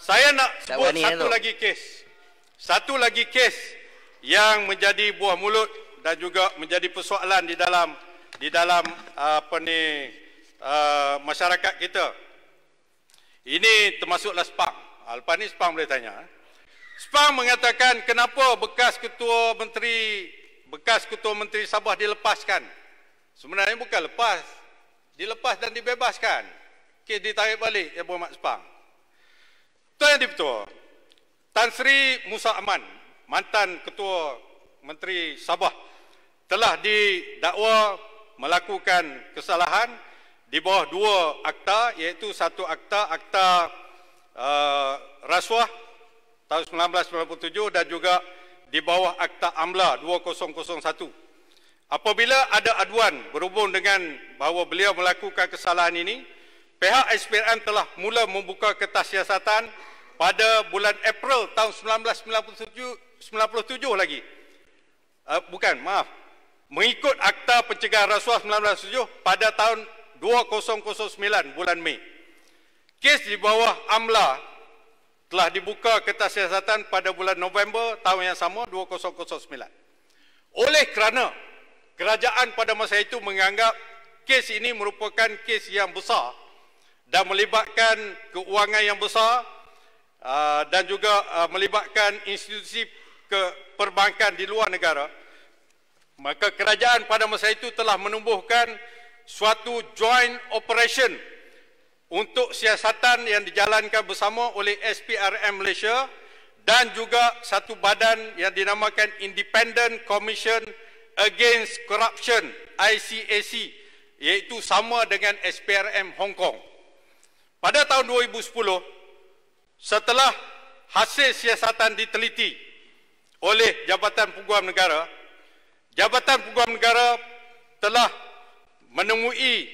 saya nak sebut satu ya, lagi kes. Satu lagi kes yang menjadi buah mulut dan juga menjadi persoalan di dalam di dalam ah, apa ni uh, masyarakat kita. Ini termasuklah Spang. Ah, lepas ni Spang boleh tanya. Eh. Spang mengatakan kenapa bekas ketua menteri bekas ketua menteri Sabah dilepaskan. Sebenarnya bukan lepas. Dilepas dan dibebaskan. Kes ditarik balik ya Buat Mak Spang. Tuan Yang Dipertua, Tan Sri Musa Aman, mantan Ketua Menteri Sabah telah didakwa melakukan kesalahan di bawah dua akta iaitu satu akta akta uh, rasuah tahun 1997 dan juga di bawah akta AMLA 2001. Apabila ada aduan berhubung dengan bahawa beliau melakukan kesalahan ini, pihak SPRM telah mula membuka kertas siasatan pada bulan April tahun 1997 97 lagi. Uh, bukan, maaf. Mengikut Akta Pencegahan Rasuah 1997 pada tahun 2009 bulan Mei. Kes di bawah AMLA telah dibuka kertas siasatan pada bulan November tahun yang sama 2009. Oleh kerana kerajaan pada masa itu menganggap kes ini merupakan kes yang besar dan melibatkan keuangan yang besar Ah, dan juga ah, melibatkan institusi perbankan di luar negara maka kerajaan pada masa itu telah menumbuhkan suatu joint operation untuk siasatan yang dijalankan bersama oleh SPRM Malaysia dan juga satu badan yang dinamakan Independent Commission Against Corruption ICAC iaitu sama dengan SPRM Hong Kong. Pada tahun 2010, Setelah hasil siasatan diteliti oleh Jabatan Peguam Negara, Jabatan Peguam Negara telah menemui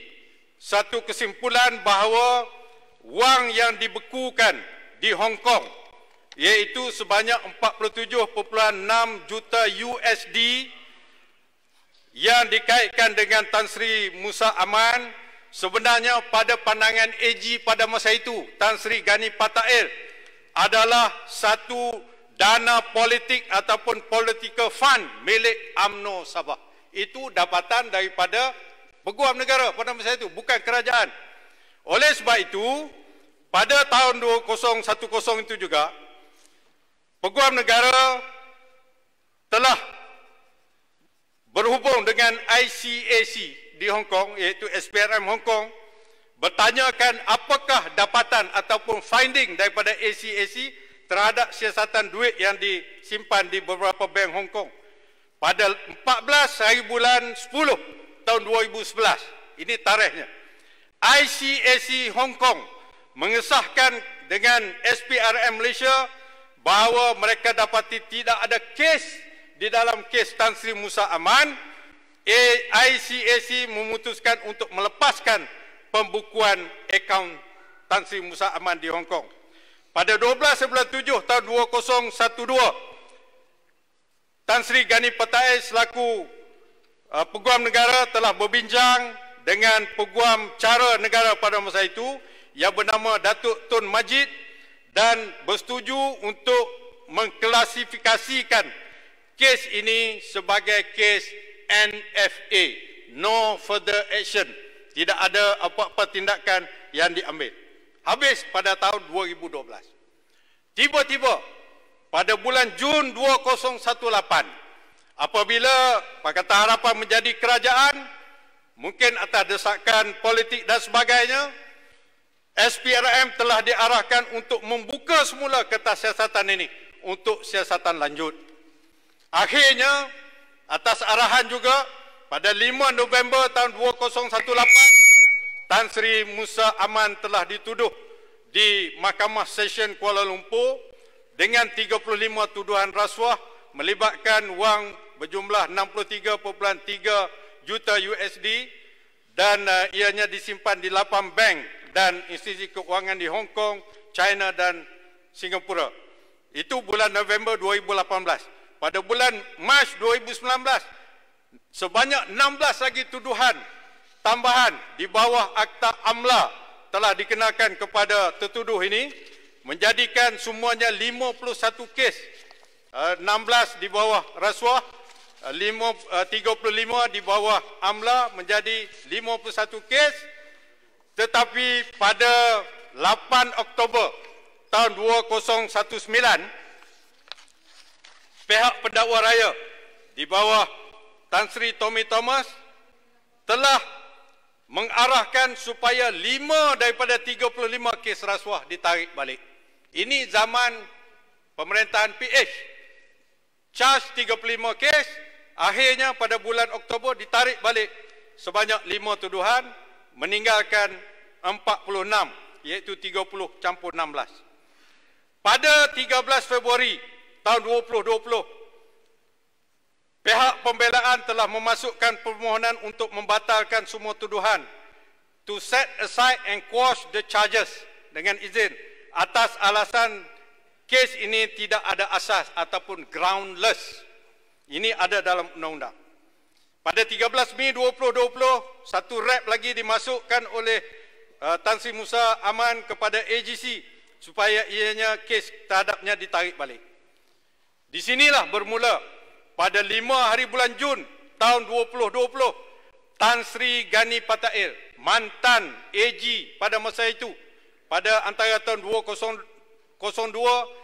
satu kesimpulan bahawa wang yang dibekukan di Hong Kong iaitu sebanyak 47.6 juta USD yang dikaitkan dengan Tan Sri Musa Aman sebenarnya pada pandangan AG pada masa itu Tan Sri Gani Patail adalah satu dana politik ataupun political fund milik AMNO Sabah. Itu dapatan daripada peguam negara pada masa itu, bukan kerajaan. Oleh sebab itu, pada tahun 2010 itu juga, peguam negara telah berhubung dengan ICAC di Hong Kong, iaitu SPRM Hong Kong, bertanyakan apakah dapatan ataupun finding daripada ACAC terhadap siasatan duit yang disimpan di beberapa bank Hong Kong pada 14 hari bulan 10 tahun 2011 ini tarikhnya ICAC Hong Kong mengesahkan dengan SPRM Malaysia bahawa mereka dapati tidak ada kes di dalam kes Tan Sri Musa Aman ICAC memutuskan untuk melepaskan pembukuan akaun Tan Sri Musa Aman di Hong Kong. Pada 12.7 tahun 2012, Tan Sri Gani Patai selaku uh, peguam negara telah berbincang dengan peguam cara negara pada masa itu yang bernama Datuk Tun Majid dan bersetuju untuk mengklasifikasikan kes ini sebagai kes NFA, No Further Action tidak ada apa-apa tindakan yang diambil. Habis pada tahun 2012. Tiba-tiba pada bulan Jun 2018 apabila Pakatan Harapan menjadi kerajaan mungkin atas desakan politik dan sebagainya SPRM telah diarahkan untuk membuka semula kertas siasatan ini untuk siasatan lanjut. Akhirnya atas arahan juga pada 5 November tahun 2018, Tan Sri Musa Aman telah dituduh di Mahkamah Session Kuala Lumpur dengan 35 tuduhan rasuah melibatkan wang berjumlah 63.3 juta USD dan uh, ianya disimpan di 8 bank dan institusi keuangan di Hong Kong, China dan Singapura. Itu bulan November 2018. Pada bulan Mac 2019 sebanyak 16 lagi tuduhan tambahan di bawah akta AMLA telah dikenakan kepada tertuduh ini menjadikan semuanya 51 kes 16 eh, di bawah rasuah 35 eh, eh, di bawah AMLA menjadi 51 kes tetapi pada 8 Oktober tahun 2019 pihak pendakwa raya di bawah Tan Sri Tommy Thomas telah mengarahkan supaya 5 daripada 35 kes rasuah ditarik balik. Ini zaman pemerintahan PH. Charge 35 kes, akhirnya pada bulan Oktober ditarik balik sebanyak 5 tuduhan, meninggalkan 46, iaitu 30 campur 16. Pada 13 Februari tahun 2020, Pihak pembelaan telah memasukkan permohonan untuk membatalkan semua tuduhan to set aside and quash the charges dengan izin atas alasan kes ini tidak ada asas ataupun groundless. Ini ada dalam undang-undang. Pada 13 Mei 2020, satu rap lagi dimasukkan oleh uh, Tan Sri Musa Aman kepada AGC supaya ianya kes terhadapnya ditarik balik. Di sinilah bermula pada 5 hari bulan Jun tahun 2020 Tan Sri Gani Patail mantan AG pada masa itu pada antara tahun 2002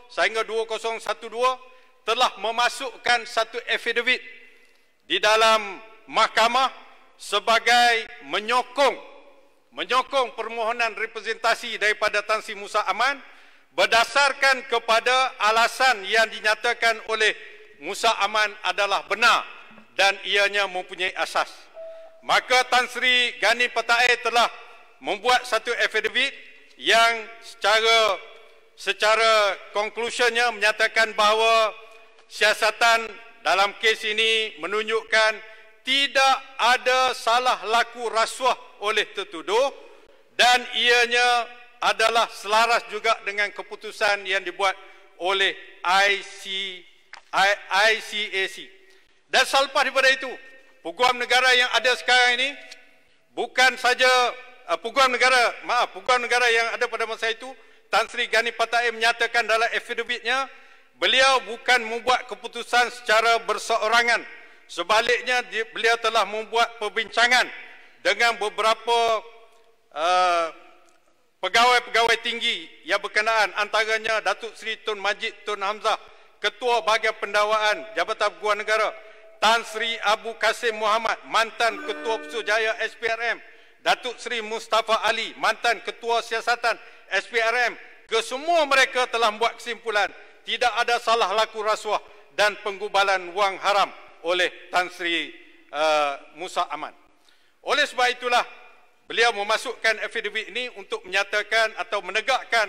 sehingga 2012 telah memasukkan satu affidavit di dalam mahkamah sebagai menyokong menyokong permohonan representasi daripada Tan Sri Musa Aman berdasarkan kepada alasan yang dinyatakan oleh Musa Aman adalah benar dan ianya mempunyai asas. Maka Tan Sri Gani Patae telah membuat satu affidavit yang secara secara konklusinya menyatakan bahawa siasatan dalam kes ini menunjukkan tidak ada salah laku rasuah oleh tertuduh dan ianya adalah selaras juga dengan keputusan yang dibuat oleh ICC. IICAC. Dan selepas daripada itu, peguam negara yang ada sekarang ini bukan saja uh, peguam negara, maaf, peguam negara yang ada pada masa itu Tan Sri Gani Patai menyatakan dalam affidavitnya beliau bukan membuat keputusan secara berseorangan. Sebaliknya dia, beliau telah membuat perbincangan dengan beberapa uh, pegawai-pegawai tinggi yang berkenaan antaranya Datuk Seri Tun Majid Tun Hamzah Ketua Bahagian Pendawaan Jabatan Peguam Negara Tan Sri Abu Kasim Muhammad mantan Ketua Pesuruhjaya SPRM Datuk Sri Mustafa Ali mantan Ketua Siasatan SPRM kesemua mereka telah buat kesimpulan tidak ada salah laku rasuah dan penggubalan wang haram oleh Tan Sri uh, Musa Aman oleh sebab itulah beliau memasukkan affidavit ini untuk menyatakan atau menegakkan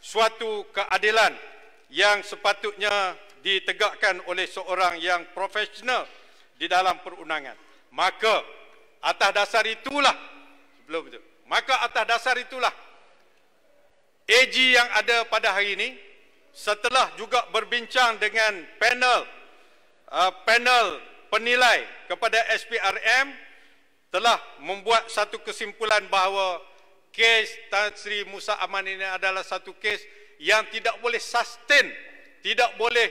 suatu keadilan yang sepatutnya ditegakkan oleh seorang yang profesional di dalam perundangan. Maka atas dasar itulah sebelum itu. Maka atas dasar itulah AG yang ada pada hari ini setelah juga berbincang dengan panel uh, panel penilai kepada SPRM telah membuat satu kesimpulan bahawa kes Tan Sri Musa Aman ini adalah satu kes yang tidak boleh sustain, tidak boleh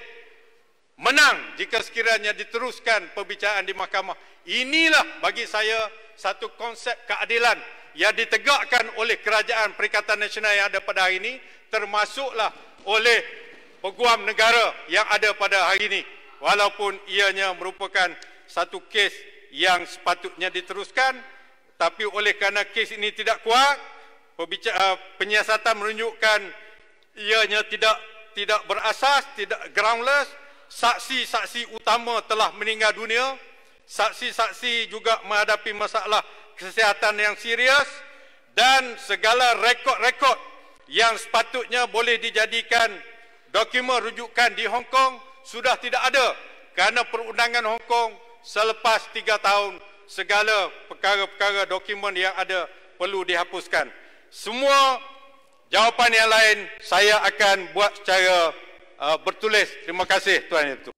menang jika sekiranya diteruskan perbicaraan di mahkamah. Inilah bagi saya satu konsep keadilan yang ditegakkan oleh kerajaan Perikatan Nasional yang ada pada hari ini termasuklah oleh peguam negara yang ada pada hari ini walaupun ianya merupakan satu kes yang sepatutnya diteruskan tapi oleh kerana kes ini tidak kuat eh, penyiasatan menunjukkan ianya tidak tidak berasas, tidak groundless. Saksi-saksi utama telah meninggal dunia. Saksi-saksi juga menghadapi masalah kesihatan yang serius dan segala rekod-rekod yang sepatutnya boleh dijadikan dokumen rujukan di Hong Kong sudah tidak ada kerana perundangan Hong Kong selepas 3 tahun segala perkara-perkara dokumen yang ada perlu dihapuskan. Semua Jawapan yang lain saya akan buat secara uh, bertulis. Terima kasih Tuan itu.